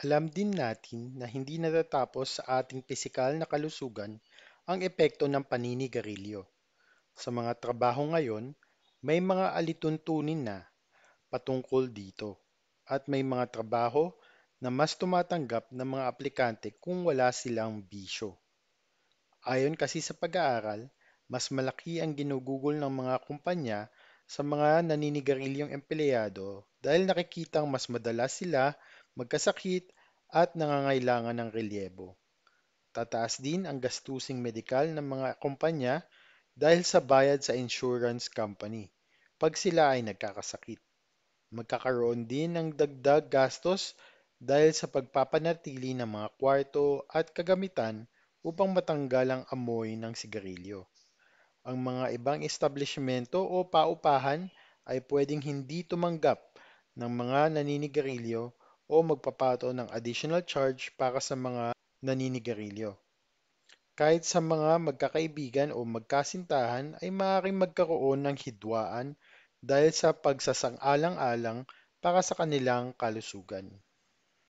Alam din natin na hindi natatapos sa ating pisikal na kalusugan ang epekto ng paninigarilyo. Sa mga trabaho ngayon, may mga alituntunin na patungkol dito at may mga trabaho na mas tumatanggap ng mga aplikante kung wala silang bisyo. Ayon kasi sa pag-aaral, mas malaki ang ginugugol ng mga kumpanya sa mga naninigarilyong empleyado dahil nakikitang mas madalas sila magkasakit at nangangailangan ng relyebo. Tataas din ang gastusing medikal ng mga kumpanya dahil sa bayad sa insurance company pag sila ay nagkakasakit. Magkakaroon din ng dagdag gastos dahil sa pagpapanatili ng mga kwarto at kagamitan upang matanggal ang amoy ng sigarilyo. Ang mga ibang establishmento o paupahan ay pwedeng hindi tumanggap ng mga naninigarilyo o magpapato ng additional charge para sa mga naninigarilyo. Kahit sa mga magkakaibigan o magkasintahan ay maaaring magkaroon ng hidwaan dahil sa pagsasang-alang-alang para sa kanilang kalusugan.